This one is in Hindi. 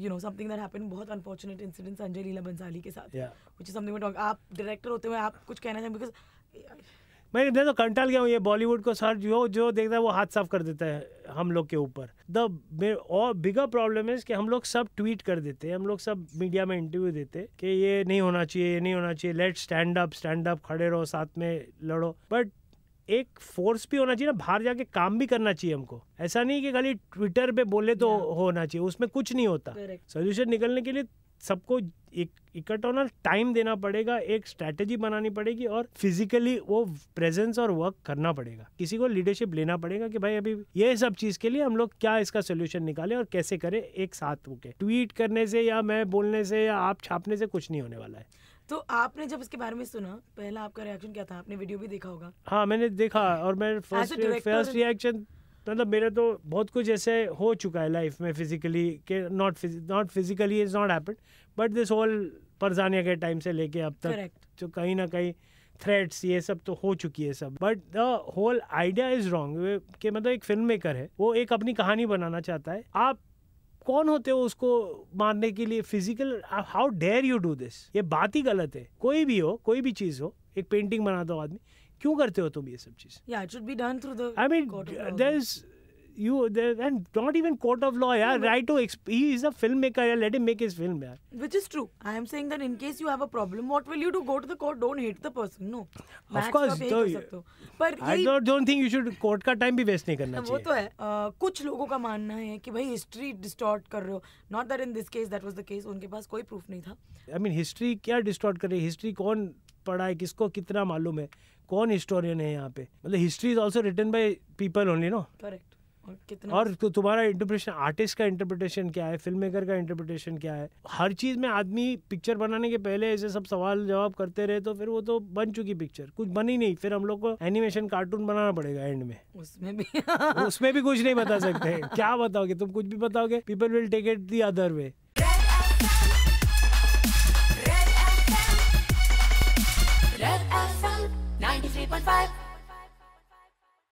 You know something that happened बहुत अनफॉर्चुनेट इंसिडेंट संजय लीला बंसाली के साथ which is something we talk आप डायरेक्टर होते हुए आप कुछ कहना चाहेंगे बिकॉज मैं तो कंटाल गया हूं ये बॉलीवुड को सर जो जो देखता है वो हाथ साफ कर देता है हम लोग के ऊपर द और बिगर प्रॉब्लम इज कि हम लोग सब ट्वीट कर देते हैं हम लोग सब मीडिया में इंटरव्यू देते हैं कि ये नहीं होना चाहिए ये नहीं होना चाहिए let stand up stand up खड़े रहो साथ में लड़ो बट एक फोर्स भी होना चाहिए ना बाहर जाके काम भी करना चाहिए हमको ऐसा नहीं कि खाली ट्विटर पे बोले तो होना चाहिए उसमें कुछ नहीं होता सोल्यूशन निकलने के लिए सबको एक इकट्ठा होना टाइम देना पड़ेगा एक स्ट्रैटेजी बनानी पड़ेगी और फिजिकली वो प्रेजेंस और वर्क करना पड़ेगा किसी को लीडरशिप लेना पड़ेगा कि भाई अभी ये सब चीज़ के लिए हम लोग क्या इसका सोल्यूशन निकाले और कैसे करें एक साथ होके ट्वीट करने से या मैं बोलने से या आप छापने से कुछ नहीं होने वाला है तो आपने जब इसके बारे में सुना पहला आपका रिएक्शन क्या था आपने वीडियो भी देखा होगा हाँ मैंने देखा और मैं फर्स्ट फर्स्ट रिएक्शन मतलब मेरा तो बहुत कुछ ऐसे हो चुका है लाइफ में फिजिकली के not not physically is not happen but this whole Parzania के टाइम से लेके अब तक Correct. जो तो कहीं ना कहीं थ्रेड्स ये सब तो हो चुकी है सब but the whole idea is wrong कि मतलब एक फिल्म मेकर है वो एक अपनी कहानी बनाना चाहता है आप कौन होते हो उसको मारने के लिए physical how dare you do this ये बात ही गलत है कोई भी हो कोई भी चीज़ हो एक पेंटिंग बनाता हो आदमी क्यों करते हो तुम ये सब चीज़ I mean there is you and not even court of law yeah right to exp- he is a filmmaker yeah, let him make his film yeah which is true i am saying that in case you have a problem what will you do go to the court don't hate the person no Max of course so, तो पर don't don't think you should court का टाइम भी वेस्ट नहीं करना वो तो है कुछ kuch logo ka manna hai ki bhai history distort kar rahe ho not that in this case that was the case unke paas koi proof nahi tha i mean history kya distort kar rahe history kon पढ़ा है किसको कितना मालूम है कौन हिस्टोरियन है यहाँ पे मतलब history is also written by people only no correct और तो तुम्हारा इंटरप्रिटेशन आर्टिस्ट का इंटरप्रिटेशन क्या है फिल्म मेकर का इंटरप्रिटेशन क्या है हर चीज़ में आदमी पिक्चर बनाने के पहले ऐसे सब सवाल जवाब करते रहे तो फिर वो तो बन चुकी पिक्चर कुछ बनी नहीं फिर हम लोग को एनिमेशन कार्टून बनाना पड़ेगा एंड में उसमें भी उसमें भी कुछ नहीं बता सकते क्या बताओगे तुम कुछ भी बताओगे people will take it the other way Red FM 93.5